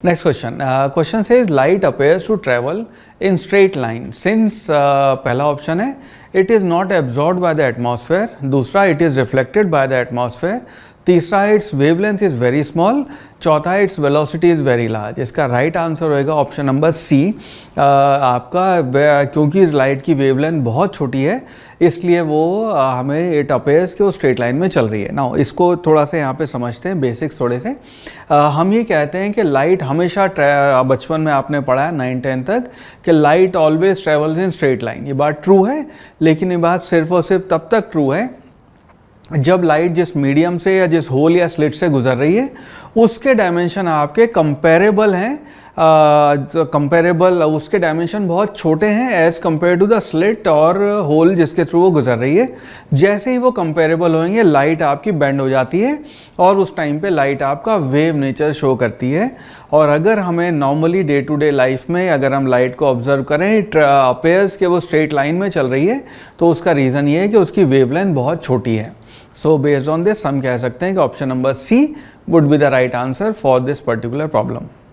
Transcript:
Next question. Uh, question says light appears to travel in straight line. Since uh, पहला option है it is not absorbed by the atmosphere. Dusra, it is reflected by the atmosphere. तीसरा its wavelength is very small चौथा its velocity is very large इसका right answer होएगा option number C आपका क्योंकि light की wavelength बहुत छोटी है इसलिए वो हमें इट अपेयर्स कि वो स्ट्रेट लाइन में चल रही है ना इसको थोड़ा सा यहाँ पे समझते हैं बेसिक्स थोड़े से आ, हम ये कहते हैं कि लाइट हमेशा बचपन में आपने पढ़ा है नाइन टेन तक कि light always travels in straight line ये बात ट्रू है लेकिन ये बात सिर्फ और सिर्फ तब तक ट्रू है जब लाइट जिस मीडियम से या जिस होल या स्लिट से गुजर रही है उसके डायमेंशन आपके कंपेरेबल हैं कंपेरेबल तो उसके डायमेंशन बहुत छोटे हैं as compare to the slit और होल जिसके थ्रू वो गुजर रही है जैसे ही वो कंपेरेबल होंगे लाइट आपकी बैंड हो जाती है और उस टाइम पे लाइट आपका वेव नेचर शो करती है और अगर हमें normally day to day life में अगर हम लाइट को ऑब्जर्व करें इट अपेयर्स के वो स्ट्रेट लाइन में चल रही है तो उसका रीज़न ये है कि उसकी वेव बहुत छोटी है सो बेस्ड ऑन दिस हम कह सकते हैं कि option number C would be the right answer for this particular problem